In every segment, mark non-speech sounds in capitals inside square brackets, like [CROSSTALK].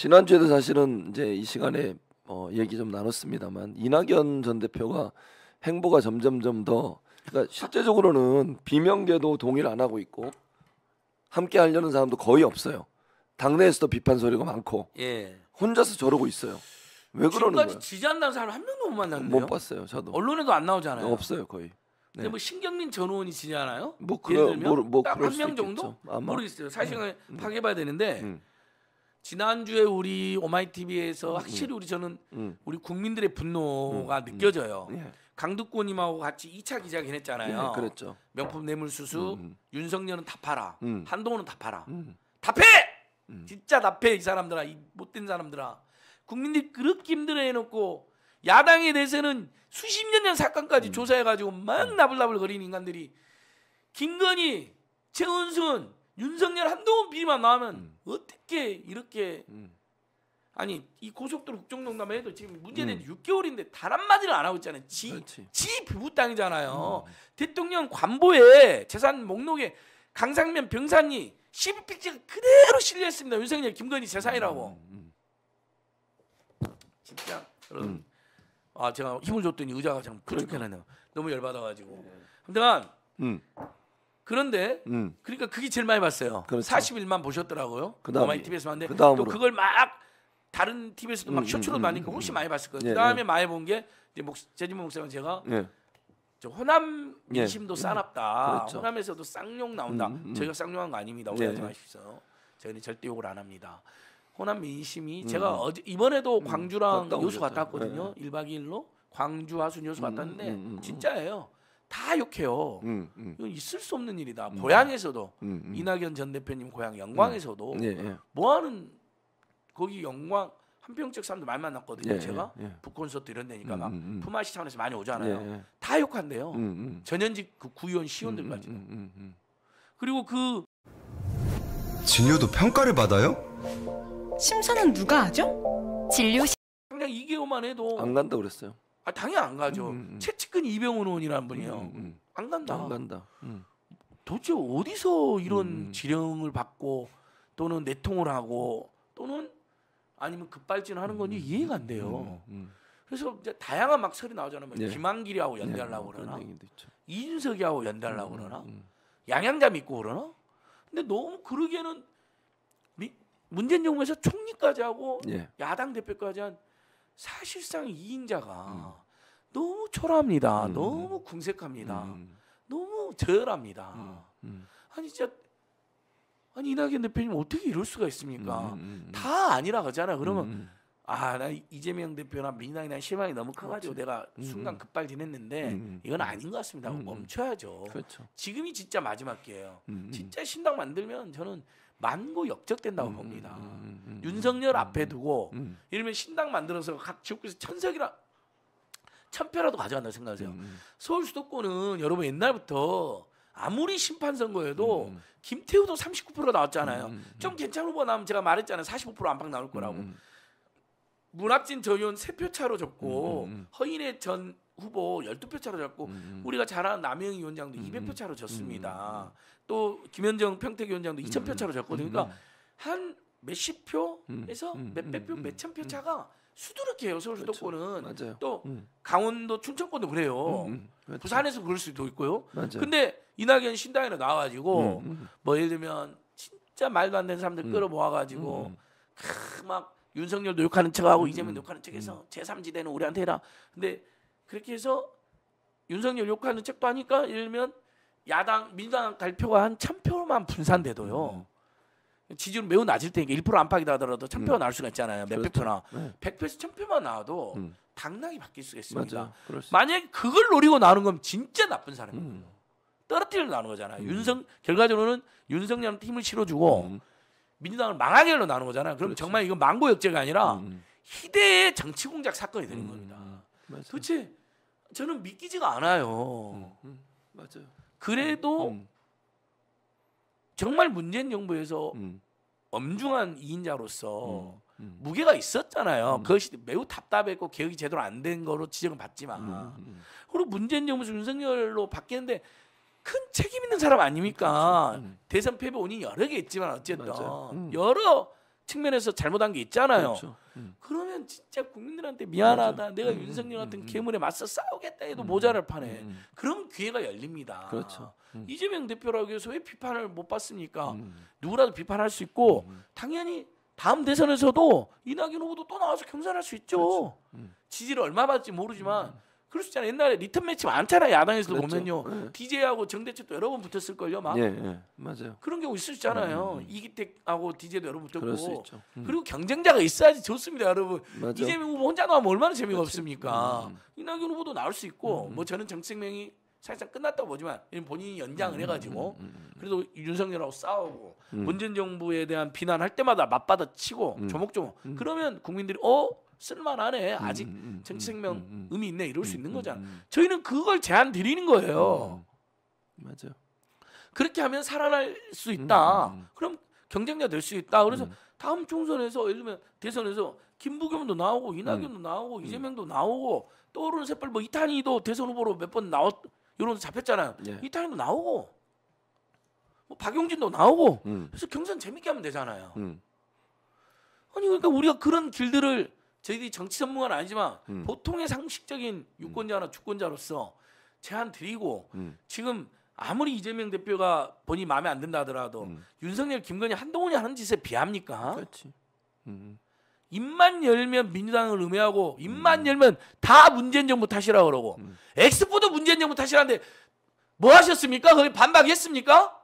지난주에도 사실은 이제 이 시간에 어, 얘기 좀 나눴습니다만 이낙연 전 대표가 행보가 점점점 더 그러니까 실제적으로는 비명계도 동의를 안 하고 있고 함께 하려는 사람도 거의 없어요. 당내에서도 비판 소리가 많고 예. 혼자서 저러고 있어요. 왜 그러는 거예 지금까지 지지한다는 사람 한 명도 못 만났네요. 못 봤어요, 저도. 언론에도 안 나오잖아요. 네, 없어요, 거의. 네. 뭐 신경민 전 의원이 지지하나요? 뭐 그런 뭐뭐한명 정도 있겠죠. 모르겠어요. 음. 사실은 음. 파악봐야 되는데 음. 음. 지난주에 우리 오마이티비에서 음, 음. 확실히 우리 저는 음. 우리 국민들의 분노가 느껴져요. 예. 강두꼬님하고 같이 2차 기자회견 했잖아요. 예, 그랬죠. 명품 뇌물수수, 윤석열은 다 팔아, 한동훈은 다 팔아, 다 패! 진짜 답해 이 사람들아 이 못된 사람들아 국민들 그렇게 힘들어해놓고 야당에 대해서는 수십 년 전 사건까지 음. 조사해가지고 막 나불나불 거리는 인간들이 김건희 최은순 윤석열 한동훈 비만 나오면 음. 어떻게 이렇게 음. 아니 이 고속도로 국정농단 해도 지금 문제는 음. 6개월인데 단 한마디를 안 하고 있잖아요. 지, 지 부부 땅이잖아요. 음. 대통령 관보에 재산 목록에 강상면 병산이 12필지가 그대로 실려있습니다. 윤석열 김건희 재산이라고. 음, 음, 음. 진짜 여러분 아 제가 힘을 줬더니 의자가 그렇게 나네요. 그러니까. 너무 열받아가지고. 네. 아무튼 음. 그런데 음. 그러니까 그게 제일 많이 봤어요. 그렇죠. 41만 보셨더라고요. 그다음에 TV에서 봤는데 그 또 그걸 막 다른 TV에서도 막 음, 쇼츠로 음, 음, 많이 음, 훨씬 음. 많이 봤을 거예요. 예, 그다음에 예. 많이 본게 이제 목 제진모 목사님 제가 예. 저 호남 예. 민심도 싸납다. 그렇죠. 호남에서도 쌍용 나온다. 저희가 쌍용한 거 아닙니다. 예, 예. 오해하지 마십시오. 저희는 절대 욕을 안 합니다. 호남 민심이 제가 어제 이번에도 광주랑 요수 갔다 왔거든요. 예. 1박 2일로 광주 하순 요수 갔다 왔는데 진짜예요. 다 욕해요. 음, 음. 이건 있을 수 없는 일이다. 음. 고향에서도 음, 음. 이낙연 전 대표님 고향 영광에서도 음. 예, 예. 뭐하는 거기 영광 한평적 사람들 많이 만났거든요. 예, 예 제가 예. 북콘서트 이런 데니까 막 품앗이 차원에서 많이 오잖아요. 예, 다 욕한대요. 전현직 그 구의원 시원들까지도. 그리고 그 진료도 평가를 받아요? 심사는 누가 하죠? 진료 시... 그냥 2개월만 해도 안 간다 그랬어요. 아, 당연히 안 가죠. 음, 음. 최측근 음. 이병훈 의원이라는 분이요. 음, 음, 음, 안 간다. 안 간다. 도대체 어디서 이런 지령을 받고 또는 내통을 하고 또는 아니면 급발진하는 건지 이해가 안 돼요. 그래서 다양한 막설이 나오잖아요. 뭐 네. 김한길이하고 네, 연대하려고 그러나 이준석이하고 연대하려고 그러나 양양자 믿고 그러나 근데 너무 그러기에는 미, 문재인 정부에서 총리까지 하고 예. 야당 대표까지 한 사실상 이인자가 음. 너무 초라합니다. 음. 너무 궁색합니다. 음. 음. 너무 저열합니다. 음, 음. 아니 진짜 아니 이낙연 대표님 어떻게 이럴 수가 있습니까? 음, 다 아니라 그러잖아. 그러면 아 나 이재명 대표나 민주당이나 실망이 너무 커가지고 그렇지. 내가 순간 급발진했는데 이건 아닌 것 같습니다. 멈춰야죠. 그렇죠. 지금이 진짜 마지막 기회예요. 진짜 신당 만들면 저는 만고 역적된다고 봅니다. 윤석열 앞에 두고 이러면 신당 만들어서 각 지역구에서 천석이라 참표라도 가져간다 생각하세요. 음, 음. 서울 수도권은 여러분 옛날부터 아무리 심판 선거에도 음, 음. 김태우도 39% 나왔잖아요. 음. 좀 괜찮은 후보 나오면 제가 말했잖아요. 45% 안팎 나올 거라고. 음. 문학진 전 의원 3표 차로 졌고 허인의전 후보 12표 차로 졌고 우리가 잘 아는 남영희 위원장도 200표 차로 졌습니다. 또 김현정 평택 위원장도 2000표 차로 졌거든요. 그러니까 한 몇십 표에서 몇백 표, 몇 천 표 차가 수두룩 해요 서울 수도권은 그렇죠. 또 음. 강원도 충청권도 그래요 음, 음. 그 그렇죠. 부산에서 그럴 수도 있고요 맞아요. 근데 이낙연 신당에로 나와가지고 음, 음. 뭐 예를 들면 진짜 말도 안 되는 사람들 끌어모아가지고 막 윤석열도 욕하는 척하고 이재명 욕하는 척해서 제3지대는 우리한테 해라 근데 그렇게 해서 윤석열 욕하는 척도 하니까 예를 들면 야당 민주당 갈 표가 한1 0 0 0표만 분산돼도요 지지율 매우 낮을 테니까 1% 안팎이다 하더라도 천표가 음. 나올 수가 있잖아요. 몇 그렇죠. 표나. 100표에서 천표만 나와도 음. 당락이 바뀔 수가 있습니다. 만약에 그걸 노리고 나오는 건 진짜 나쁜 사람이에요. 음. 떨어뜨리려 나오는 거잖아요. 음. 윤석 결과적으로는 윤석열한을 실어주고 음. 민주당을 망하게 하 나오는 거잖아요. 그럼 그렇죠. 정말 이건 망고 역제가 아니라 음, 희대의 정치 공작 사건이 되는 겁니다. 맞 도대체 저는 믿기지가 않아요. 맞아요. 그래도 정말 문재인 정부에서 음. 엄중한 이인자로서 음. 음. 무게가 있었잖아요. 음. 그것이 매우 답답했고 개혁이 제대로 안 된 거로 지적을 받지만 음. 음. 그리고 문재인 정부에서 윤석열로 바뀌는데 큰 책임 있는 사람 아닙니까? 그렇죠. 대선 패배 원인 여러 개 있지만 어쨌든 여러 측면에서 잘못한 게 있잖아요. 그렇죠. 음. 그러면 진짜 국민들한테 미안하다. 맞아. 내가 음, 음 윤석열 음, 같은 음, 괴물에 맞서 싸우겠다 해도 음, 모자를 파네. 그럼 기회가 열립니다. 그렇죠. 이재명 대표라고 해서 왜 비판을 못 받습니까? 누구라도 비판할 수 있고 당연히 다음 대선에서도 이낙연 후보도 또 나와서 경선할 수 있죠. 그렇죠. 지지를 얼마 받을지 모르지만 그럴 수 있잖아요. 옛날에 리턴 매치 많잖아요. 야당에서도 그랬죠. 보면요. 네. 예. DJ하고 정대철도 여러 번 붙었을 걸요, 막. 예, 예. 맞아요. 그런 경우 있을 수 있잖아요. 음. 음, 음. 이기택하고 DJ도 여러 번 붙었고. 음. 그리고 경쟁자가 있어야지 좋습니다, 여러분. 맞아. 이재명 후보 혼자 나오면 얼마나 재미가 그렇지. 없습니까? 음, 음. 이낙연 후보도 나올 수 있고 음. 뭐 저는 정책명이 사실상 끝났다고 보지만 본인이 연장을 해가지고 그래도 윤석열하고 싸우고 문재인 정부에 대한 비난할 때마다 맞받아치고 조목조목 그러면 국민들이 어 쓸만하네 음, 아직 음, 음, 정치 생명 의미 있네 이럴 수 있는 거잖아. 저희는 그걸 제안 드리는 거예요. 맞아요. 그렇게 하면 살아날 수 있다. 그럼 경쟁자 될수 있다. 그래서 다음 총선에서 예를 들면 대선에서 김부겸도 나오고 이낙연도 나오고 이재명도 나오고 떠오르는 새빨 뭐 이탄희도 대선 후보로 몇 번 나왔 이런 잡혔잖아요. 예. 이탄희도 나오고 뭐 박용진도 나오고 음. 그래서 경선 재밌게 하면 되잖아요. 음. 아니 그러니까 우리가 그런 길들을 저희들이 정치 전문가는 아니지만 음. 보통의 상식적인 유권자나 주권자로서 제안 드리고 음. 지금 아무리 이재명 대표가 본인이 마음에 안 든다 하더라도 음. 윤석열, 김건희, 한동훈이 하는 짓에 비합니까? 그렇지. 음. 입만 열면 민주당을 음해하고 입만 음. 열면 다 문재인 정부 탓이라 그러고 음. 엑스포도 문재인 정부 탓이라는데 뭐 하셨습니까? 거기 반박했습니까?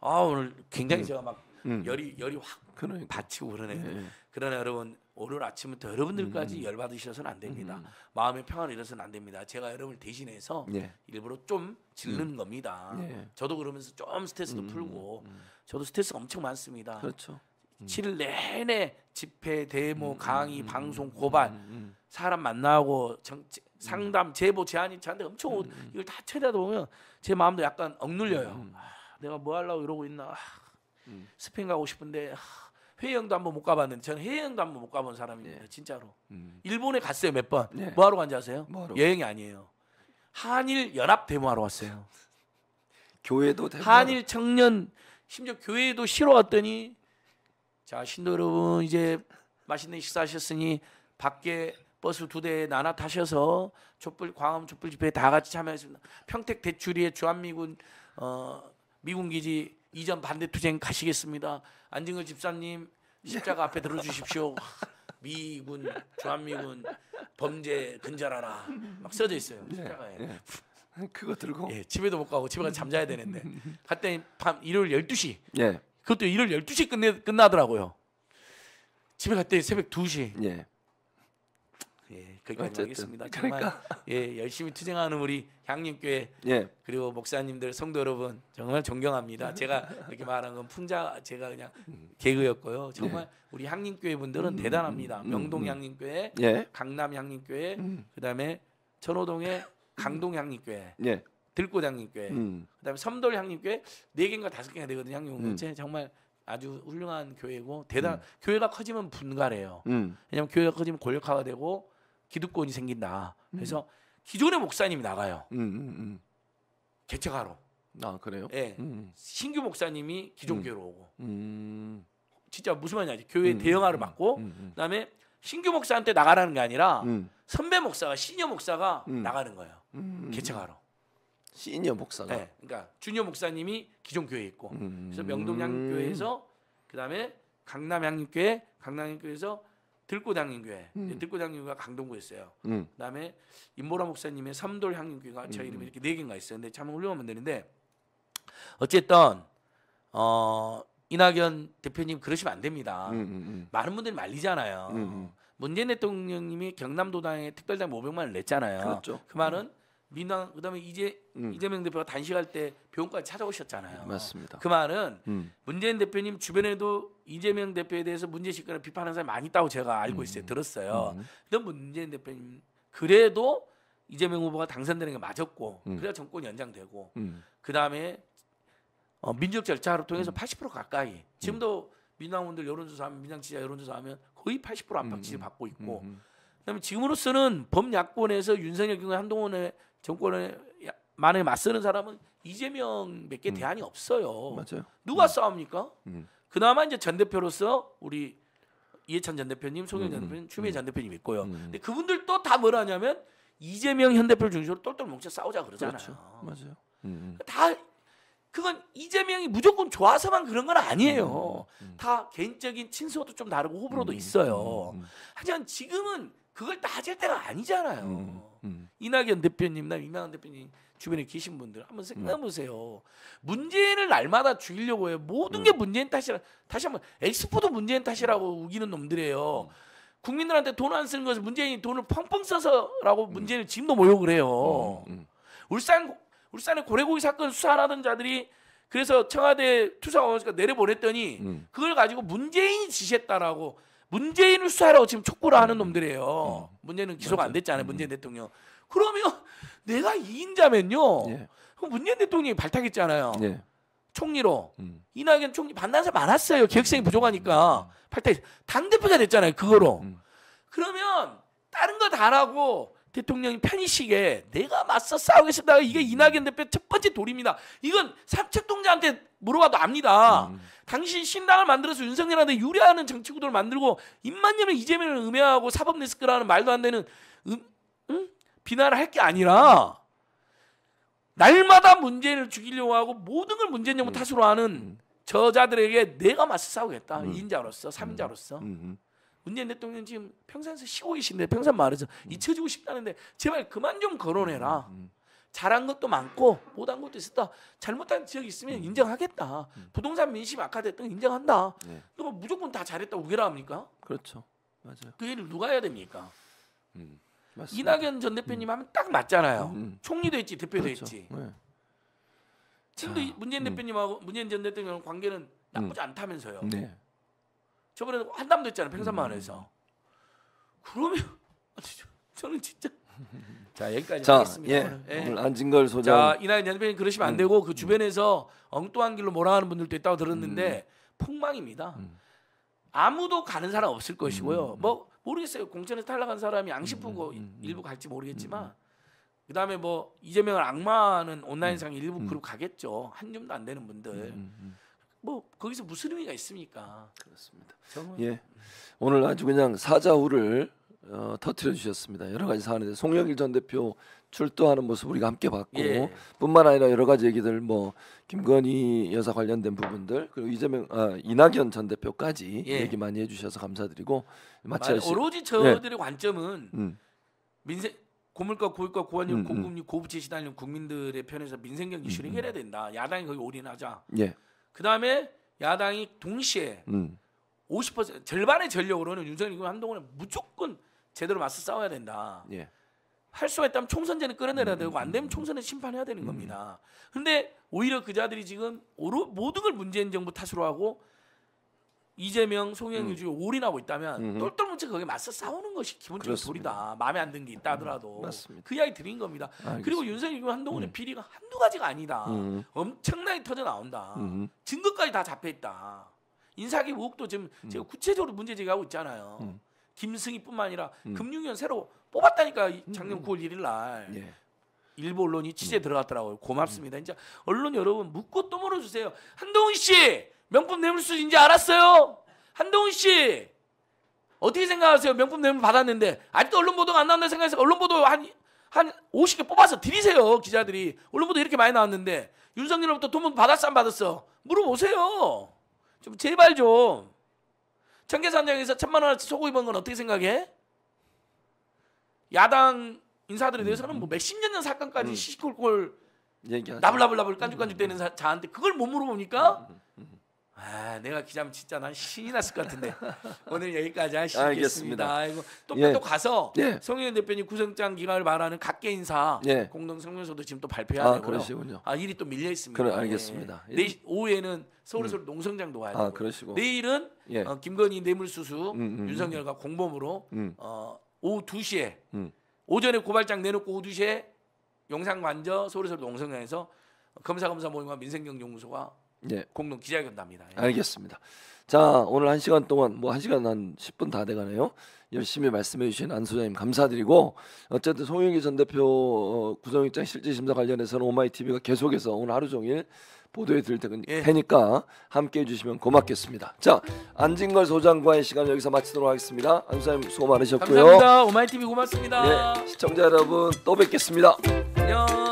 아 오늘 굉장히 네. 제가 막 음. 열이 열이 확 그러니까. 받치고 그러네요. 예. 예. 그러나 여러분 오늘 아침부터 여러분들까지 음. 열 받으셔서는 안 됩니다. 음, 음. 마음의 평안을 잃어서는 안 됩니다. 제가 여러분을 대신해서 예. 일부러 좀 질르는 음. 겁니다. 예. 저도 그러면서 좀 스트레스도 음, 풀고 저도 스트레스가 엄청 많습니다. 그렇죠. 7일 내내 집회, 데모, 강의, 방송, 고발, 사람 만나고 정치, 상담, 제보, 제안이 차는데 엄청 오, 이걸 다 처리하다 보면 제 마음도 약간 억눌려요. 아, 내가 뭐 하려고 이러고 있나. 아, 음. 스페인 가고 싶은데 해외여행도 한번 못 가봤는데 저는 해외여행도 한번 못 가본 사람입니다. 예. 진짜로. 음. 일본에 갔어요 몇 번. 예. 뭐하러 간지 아세요? 뭐하러? 여행이 아니에요. 한일 연합 대모하러 왔어요. [LAUGHS] 교회도 데모 한일 청년 심지어 교회도 쉬러 왔더니 자 신도 여러분 이제 맛있는 식사하셨으니 밖에 버스 두 대 나눠 타셔서 촛불 광화문 촛불 집회에 다 같이 참여했습니다. 평택 대출리에 주한미군 어, 미군 기지 이전 반대 투쟁 가시겠습니다. 안진걸 집사님 십자가 앞에 들어주십시오. [LAUGHS] 미군, 주한미군 범죄 근절하라 막 써져 있어요. 네, 십자가에. 예, 예. 그거 들고 예, 집에도 못 가고 집에 가서 잠자야 되는데 갔더니 밤 일요일 12시 예. 그것도 일요일 12시 끝내, 끝나더라고요 집에 갔더니 새벽 2시 예. 그렇게 하겠습니다. 그러니까. 예 열심히 투쟁하는 우리 향림교회 예. 그리고 목사님들 성도 여러분 정말 존경합니다. 제가 이렇게 말한 건 풍자 제가 그냥 음. 개그였고요. 예. 정말 예. 우리 향림교회 분들은 음, 음, 대단합니다. 음, 음 명동 향림교회, 예. 강남 향림교회, 음. 그다음에 천호동의 강동 향림교회. 예. 들꽃 향림교회, 그다음에 섬돌 향림교회 네 개인가 다섯 개가 되거든요. 향림교회 정말 아주 훌륭한 교회고 대단 교회가 커지면 분갈해요. 왜냐하면 교회가 커지면 권력화가 되고 기득권이 생긴다. 그래서 음. 기존의 목사님이 나가요. 음, 음, 음. 개척하러. 아 그래요? 예. 네. 신규 목사님이 기존 교회로 오고. 진짜 무슨 말인지 교회 대형화를 맡고 그다음에 신규 목사한테 나가라는 게 아니라 선배 목사가 시니 목사가 나가는 거예요. 개척하러. 시니 목사가. 네. 그러니까 주니 목사님이 기존 교회에 있고. 그래서 명동양 교회에서 그다음에 강남 양육교회 강남 양육교회에서 들꽃향림교회 음. 들꽃향림교회가 강동구에 있어요. 음. 그다음에 임보라 목사님의 삼돌향림교회가 저 이름이 음. 이렇게 네 개인가 있어요. 근데 참 훌륭한 분들인데 어쨌든 어 이낙연 대표님 그러시면 안 됩니다. 음, 음, 많은 분들이 말리잖아요. 문재인 대통령님이 경남도당에 특별당 500만 을 냈잖아요. 그렇죠. 그 말은 민당 그다음에 이제 음. 이재명 대표가 단식할 때 병원까지 찾아오셨잖아요. 맞습니다. 그 말은 음. 문재인 대표님 주변에도 이재명 대표에 대해서 문제식거나 비판하는 사람이 많이 있다고 제가 알고 있어요. 음. 들었어요. 음. 근데 문재인 대표님 그래도 이재명 후보가 당선되는 게 맞았고 음. 그래야 정권 연장되고 음. 그다음에 어, 민족 절차를 통해서 80% 가까이 지금도 민당원들 여론조사하면 민당 지자 여론조사하면 거의 80% 안팎 지지 받고 있고 그다음에 지금으로서는 범야권에서 윤석열 경우 한동훈의 정권에 만에 맞서는 사람은 이재명 몇개 음. 대안이 없어요. 맞아요. 누가 음. 싸웁니까? 음. 그나마 이제 전 대표로서 우리 이해찬 전 대표님, 송영 전 음, 음. 대표님, 추미애 전 대표님 있고요. 근데 그분들 또 다 뭐라 하냐면 이재명 현 대표를 중심으로 똘똘 뭉쳐 싸우자 그러잖아요. 그렇죠. 맞아요. 그러니까 다 그건 이재명이 무조건 좋아서만 그런 건 아니에요. 다 개인적인 친서도 좀 다르고 호불호도 있어요. 하지만 지금은 그걸 따질 때가 아니잖아요. 음, 음. 이낙연 대표님, 이나 이낙연 대표님 주변에 계신 분들 한번 생각해 보세요. 음. 문재인을 날마다 죽이려고 해요. 모든 음. 게 문재인 탓이라 다시 한번 엑스포도 문재인 탓이라고 우기는 놈들이에요. 음. 국민들한테 돈 안 쓰는 것을 문재인이 돈을 펑펑 써서라고 문재인을 지금도 모욕을 해요. 어, 울산 울산의 고래고기 사건 수사하는 자들이 그래서 청와대 투사원에서 내려보냈더니 음. 그걸 가지고 문재인이 지시했다라고 문재인을 수사하라고 지금 촉구를 음. 하는 놈들이에요. 어. 문제는 기소가 안 됐잖아요. 음. 문재인 대통령. 그러면 내가 2인자면요 예. 그럼 문재인 대통령이 발탁했잖아요. 예. 총리로 음. 이낙연 총리 반난사 많았어요. 계획성이 부족하니까 음. 발탁 당 대표가 됐잖아요. 그거로. 음. 그러면 다른 거 다라고 대통령이 편의식에 내가 맞서 싸우겠습니다. 이게 음. 이낙연 대표 첫 번째 돌입니다. 이건 삼척동자한테 물어봐도 압니다. 음. 당신 신당을 만들어서 윤석열한테 유리하는 정치 구도를 만들고 입만년면 이재명을 음해하고 사법 리스크라는 말도 안 되는 음, 음? 비난을 할 게 아니라 날마다 문재인을 죽이려고 하고 모든 걸 문재인 정부 음. 탓으로 하는 음. 저자들에게 내가 맞서 싸우겠다. 음. 2인자로서, 3인자로서. 문재인 대통령 지금 평산에서 쉬고 계신데 평산 마을에서 음. 잊혀지고 싶다는데 제발 그만 좀 거론해라. 음. 음, 음. 잘한 것도 많고 못한 것도 있었다. 잘못한 지역이 있으면 음. 인정하겠다. 음. 부동산 민심 악화됐던 인정한다. 네. 누 뭐 무조건 다 잘했다고 우겨라 합니까? 그렇죠. 맞아요. 그 일을 누가 해야 됩니까? 맞습니다. 이낙연 전 대표님 하면 딱 맞잖아요. 총리도 했지 대표도 그렇죠. 했지. 네. 지금도 문재인 대표님하고 문재인 전 대통령 관계는 나쁘지 않다면서요. 네. 저번에 한담도 했잖아요. 평산마을에서. 음. 그러면 아, 저는 진짜 [LAUGHS] 자 여기까지 자, 하겠습니다. 예. 예. 오늘 안진걸 소장. 자 이날 연변이 그러시면 안 음. 되고 그 음. 주변에서 엉뚱한 길로 몰아가는 분들도 있다고 들었는데 폭망입니다. 아무도 가는 사람 없을 것이고요. 뭐 모르겠어요. 공천에 탈락한 사람이 양심부고 일부 갈지 모르겠지만 그다음에 뭐 이재명을 악마하는 온라인상 일부 그룹 가겠죠. 한 줌도 안 되는 분들. 뭐 거기서 무슨 의미가 있습니까? 그렇습니다. 정말. 예, 오늘 아주 그냥 사자후를 어, 터트려 주셨습니다. 여러 가지 사안에 대해 송영길 전 대표 출두하는 모습 우리가 함께 봤고 예. 뿐만 아니라 여러 가지 얘기들 뭐 김건희 여사 관련된 부분들 그리고 이재명 아, 이낙연 전 대표까지 예. 얘기 많이 해주셔서 감사드리고 마치 오로지 저들의 예. 관점은 음. 민생 고물가 고유가 고환율 음, 공급률 음. 고부채 시달리는 국민들의 편에서 민생경 이슈를 음, 음. 해결해야 된다. 야당이 거기 올인하자. 예. 그 다음에 야당이 동시에 음. 50% 절반의 전력으로는 윤석열 이 한동훈에 무조건 제대로 맞서 싸워야 된다. 예. 할 수가 있다면 총선제는 끌어내려야 음, 되고 음, 안 음. 되면 총선에 심판해야 되는 겁니다. 그런데 오히려 그자들이 지금 모든 걸 문재인 정부 탓으로 하고 이재명, 송영유 음. 중에 올인하고 있다면 음. 똘똘뭉쳐 거기에 맞서 싸우는 것이 기본적인 그렇습다리다 마음에 안 든 게 있다 하더라도 음, 맞습니다. 그 이야기 드린 겁니다. 알겠습니다. 그리고 윤석열, 한동훈의 음. 비리가 한두 가지가 아니다. 엄청나게 터져 나온다. 증거까지 다 잡혀 있다. 인사기 의혹도 지금 제가 구체적으로 문제 제기하고 있잖아요. 김승희뿐만 아니라 금융위원 새로 뽑았다니까 작년 9월 1일 날. 예. 일부 언론이 취재 들어갔더라고요. 고맙습니다. 음. 이제 언론 여러분 묻고 또 물어주세요. 한동훈 씨 명품 뇌물수인지 알았어요. 한동훈 씨 어떻게 생각하세요? 명품 뇌물 받았는데 아직도 언론 보도가 안 나온다 생각해서 언론 보도 한한 50개 뽑아서 드리세요 기자들이 언론 보도 이렇게 많이 나왔는데 윤석열로부터 돈 받았어 안 받았어 물어보세요 좀 제발 좀 청계산장에서 천만 원어치 속고 입은 건 어떻게 생각해? 야당 인사들에 대해서는 음, 음. 뭐 몇십 년 전 사건까지 음. 시시콜콜 나불나불나불 깐죽깐죽대는 자한테 그걸 못 물어보니까 아, 내가 기자면 진짜 난 신이 났을 것 같은데 [LAUGHS] 오늘 여기까지 하시겠습니다. 알겠습니다. 예. 또 가서 예. 성현 대표님 구성장 기간을 말하는 각계 인사 예. 공동 성명서도 지금 또 발표해야 아, 되고요. 그러시군요. 아 일이 또 밀려 있습니다. 그래, 예. 알겠습니다. 예. 내 오후에는 서울서울 음. 농성장도 와야 아, 되고. 아, 그러시고. 내일은 예. 어, 김건희 뇌물수수 음, 음, 음. 윤석열과 공범으로 음. 어, 오후 2시에 음. 오전에 고발장 내놓고 오후 2시에 용산 관저 서울서울 농성장에서 검사 검사 모임과 민생경제연구소가 예. 공동 기자회견답니다. 예. 알겠습니다. 자 오늘 한 시간 동안 뭐한 시간 한 10분 다 돼가네요. 열심히 말씀해 주신 안 소장님 감사드리고 어쨌든 송영기 전 대표 어, 구성영장 실질심사 관련해서는 오마이 TV가 계속해서 오늘 하루 종일 보도해 드릴 예. 테니까 예. 함께해 주시면 고맙겠습니다. 자 안진걸 소장과의 시간 여기서 마치도록 하겠습니다. 안 소장님 수고 많으셨고요. 감사합니다. 오마이 TV 고맙습니다. 예, 시청자 여러분 또 뵙겠습니다. 안녕.